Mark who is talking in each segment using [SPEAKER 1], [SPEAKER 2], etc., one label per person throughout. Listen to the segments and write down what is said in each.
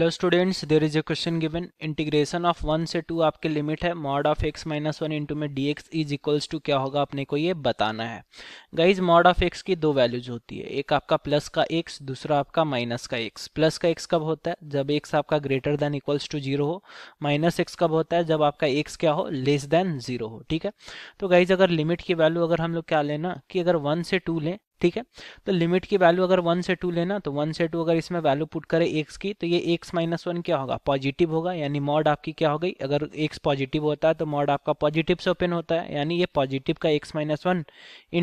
[SPEAKER 1] hello students there is a question given integration of one से two आपके limit है mod of x minus one into में D X is equals to क्या होगा अपने को ये बताना है गाइज मॉड ऑफ एक्स की दो वैल्यूज होती है एक आपका प्लस का एक्स दूसरा आपका माइनस का एक्स प्लस का एक्स कब होता है जब एक्स आपका greater than equals to zero हो माइनस एक्स कब होता है जब आपका एक्स क्या हो लेस देन जीरो हो ठीक है तो गाइज अगर लिमिट की वैल्यू अगर हम लोग क्या लेना कि अगर वन से टू लें ठीक है तो लिमिट की वैल्यू अगर वन से टू लेना तो वन से टू अगर इसमें वैल्यू पुट करें एक्स की तो ये एक्स माइनस वन क्या होगा पॉजिटिव होगा यानी मॉड आपकी क्या हो गई अगर एक्स पॉजिटिव होता है तो मॉड आपका पॉजिटिव से ओपन होता है यानी ये पॉजिटिव का एक्स माइनस वन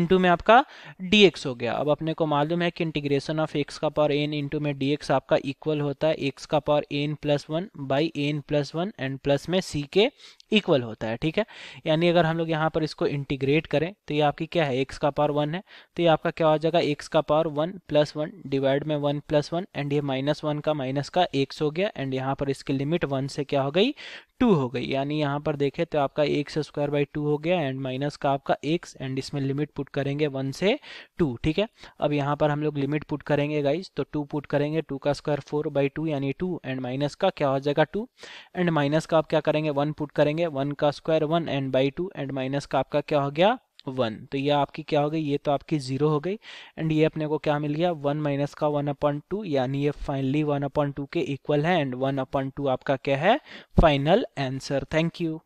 [SPEAKER 1] इंटू में आपका डी एक्स हो गया अब अपने को मालूम है कि इंटीग्रेशन ऑफ एक्स का पावर एन इंटू में डी एक्स आपका इक्वल होता है एक्स का power N plus one by N plus one and plus में सी के इक्वल होता है ठीक है यानी अगर हम लोग यहाँ पर इसको इंटीग्रेट करें तो ये आपकी क्या है एक्स का पावर वन है तो ये आपका क्या आ जाएगा एक्स का power one plus one divide में वन प्लस वन एंड ये माइनस वन का माइनस का एक्स हो गया एंड यहाँ पर इसकी लिमिट वन से क्या हो गई टू हो गई यानी यहाँ पर देखें तो आपका एक्स स्क्वायर बाई टू हो गया एंड माइनस का आपका एक्स एंड इसमें लिमिट पुट करेंगे वन से टू ठीक है अब यहाँ पर हम लोग लिमिट पुट करेंगे गाइज तो टू पुट करेंगे टू का स्क्वायर फोर बाई टू यानी टू एंड माइनस का क्या हो जाएगा टू एंड माइनस का आप क्या करेंगे वन पुट करेंगे वन का square one and by two and minus का आपका क्या हो गया वन तो ये आपकी क्या हो गई ये तो आपकी जीरो हो गई एंड ये अपने को क्या मिल गया वन माइनस का वन अपॉइंट टू यानी ये फाइनली वन अपॉइंट टू के इक्वल है एंड वन अपॉइंट टू आपका क्या है final answer thank you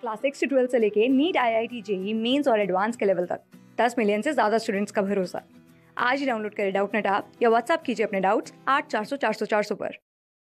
[SPEAKER 2] class six से ट्वेल्थ से लेके NEET I I T JEE mains और एडवांस के लेवल तक दस मिलियन से ज्यादा स्टूडेंट्स का भरोसा आज ही डाउनलोड करें डाउट नेट आप या व्हाट्सअप कीजिए अपने डाउट्स आठ चार सौ चार सौ चार सौ पर